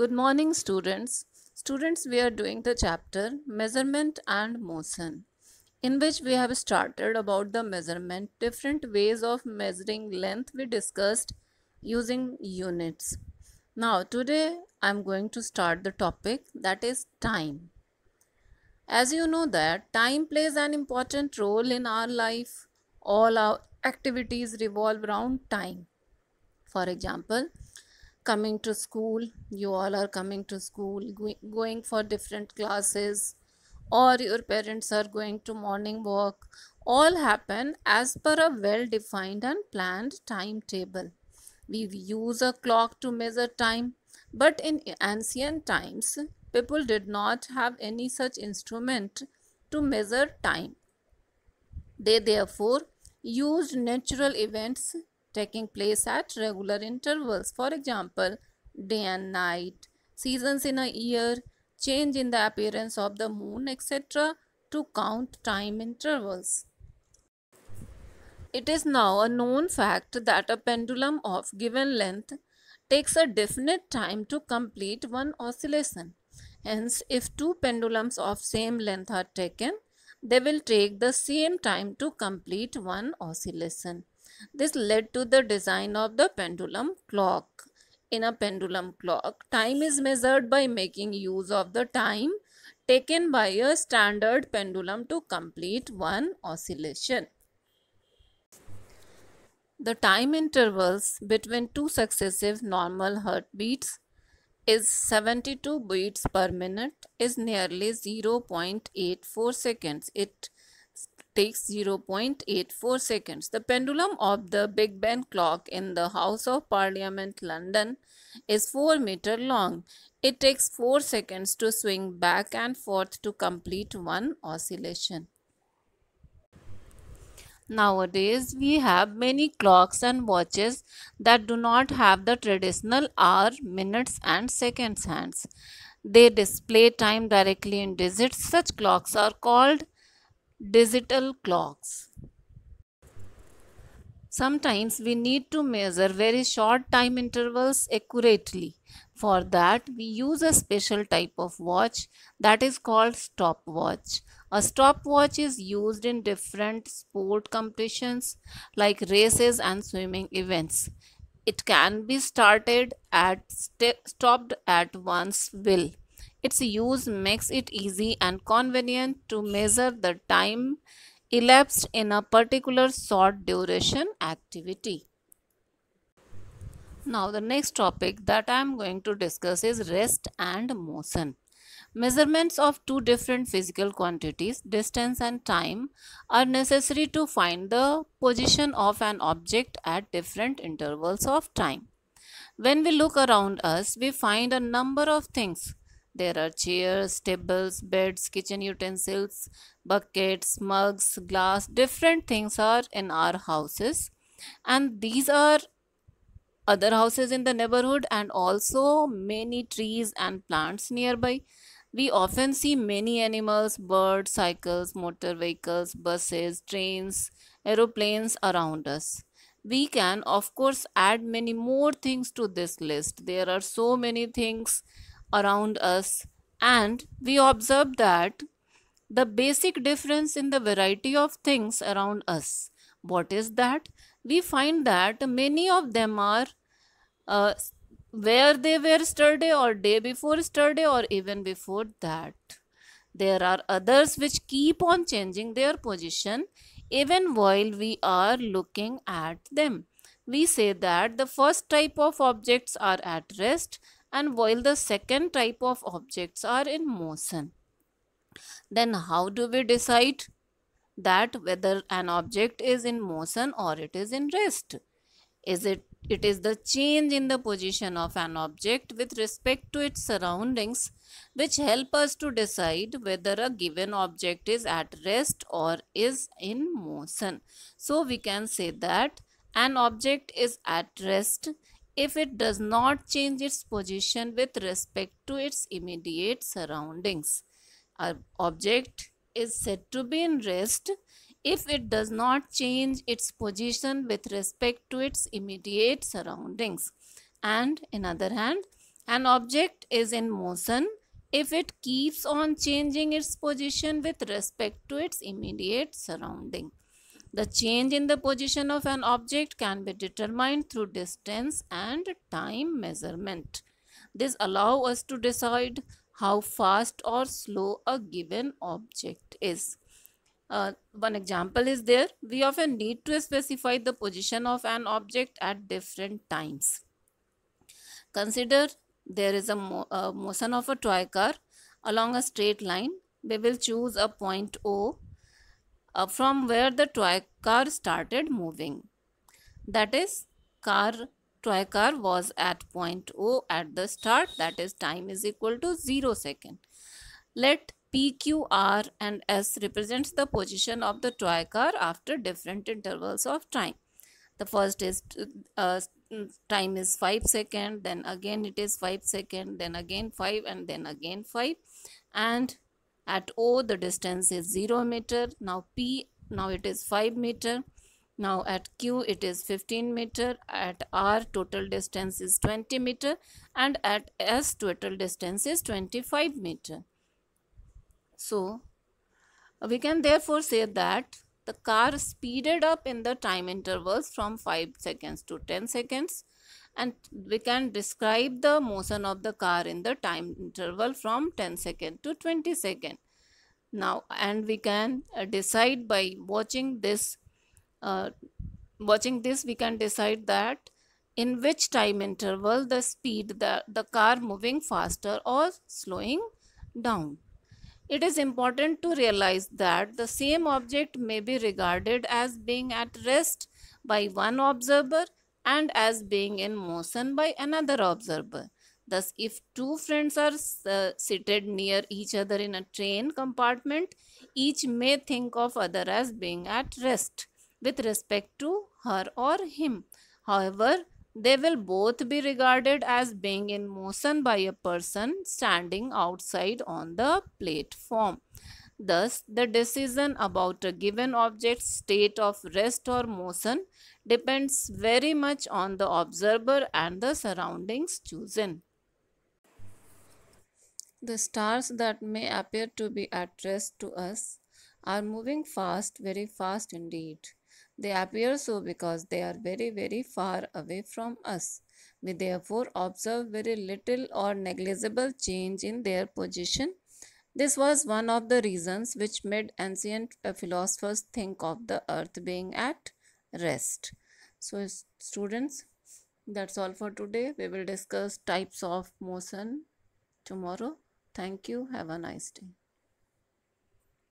Good morning students. Students we are doing the chapter measurement and motion in which we have started about the measurement different ways of measuring length we discussed using units. Now today I am going to start the topic that is time. As you know that time plays an important role in our life. All our activities revolve around time. For example, coming to school you all are coming to school going for different classes or your parents are going to morning walk all happen as per a well defined and planned timetable we use a clock to measure time but in ancient times people did not have any such instrument to measure time they therefore used natural events taking place at regular intervals. For example, day and night, seasons in a year, change in the appearance of the moon, etc. to count time intervals. It is now a known fact that a pendulum of given length takes a definite time to complete one oscillation. Hence, if two pendulums of same length are taken, they will take the same time to complete one oscillation. This led to the design of the pendulum clock. In a pendulum clock, time is measured by making use of the time taken by a standard pendulum to complete one oscillation. The time intervals between two successive normal heartbeats is 72 beats per minute is nearly 0.84 seconds. It takes 0.84 seconds. The pendulum of the Big Ben clock in the House of Parliament, London is 4 meter long. It takes 4 seconds to swing back and forth to complete one oscillation. Nowadays, we have many clocks and watches that do not have the traditional hour, minutes and seconds hands. They display time directly in digits. Such clocks are called digital clocks. Sometimes we need to measure very short time intervals accurately. For that, we use a special type of watch that is called stopwatch. A stopwatch is used in different sport competitions like races and swimming events. It can be started at stopped at one's will. Its use makes it easy and convenient to measure the time elapsed in a particular short duration activity. Now the next topic that I am going to discuss is rest and motion. Measurements of two different physical quantities, distance and time, are necessary to find the position of an object at different intervals of time. When we look around us, we find a number of things there are chairs, tables, beds, kitchen utensils, buckets, mugs, glass, different things are in our houses. And these are other houses in the neighborhood and also many trees and plants nearby. We often see many animals, birds, cycles, motor vehicles, buses, trains, aeroplanes around us. We can, of course, add many more things to this list. There are so many things around us and we observe that the basic difference in the variety of things around us. What is that? We find that many of them are uh, where they were yesterday or day before yesterday or even before that. There are others which keep on changing their position even while we are looking at them. We say that the first type of objects are at rest and while the second type of objects are in motion. Then how do we decide that whether an object is in motion or it is in rest? Is it it is the change in the position of an object with respect to its surroundings which help us to decide whether a given object is at rest or is in motion. So we can say that an object is at rest if it does not change its position with respect to its immediate surroundings. An object is said to be in rest if it does not change its position with respect to its immediate surroundings. And in other hand, an object is in motion if it keeps on changing its position with respect to its immediate surroundings. The change in the position of an object can be determined through distance and time measurement. This allows us to decide how fast or slow a given object is. Uh, one example is there. We often need to specify the position of an object at different times. Consider there is a, mo a uh, motion of a toy car along a straight line. We will choose a point O uh, from where the toy car started moving. That is, car toy car was at point O at the start that is time is equal to 0 second. Let PQR and S represents the position of the toy car after different intervals of time. The first is uh, time is 5 second then again it is 5 second then again 5 and then again 5 and at O, the distance is 0 meter. Now P, now it is 5 meter. Now at Q, it is 15 meter. At R, total distance is 20 meter. And at S, total distance is 25 meter. So, we can therefore say that the car speeded up in the time intervals from 5 seconds to 10 seconds and we can describe the motion of the car in the time interval from 10 second to 20 second now and we can uh, decide by watching this uh, watching this we can decide that in which time interval the speed the, the car moving faster or slowing down it is important to realize that the same object may be regarded as being at rest by one observer and as being in motion by another observer. Thus, if two friends are uh, seated near each other in a train compartment, each may think of other as being at rest with respect to her or him. However, they will both be regarded as being in motion by a person standing outside on the platform. Thus, the decision about a given object's state of rest or motion depends very much on the observer and the surroundings chosen. The stars that may appear to be at rest to us are moving fast, very fast indeed. They appear so because they are very, very far away from us. We therefore observe very little or negligible change in their position this was one of the reasons which made ancient uh, philosophers think of the earth being at rest. So, students, that's all for today. We will discuss types of motion tomorrow. Thank you. Have a nice day.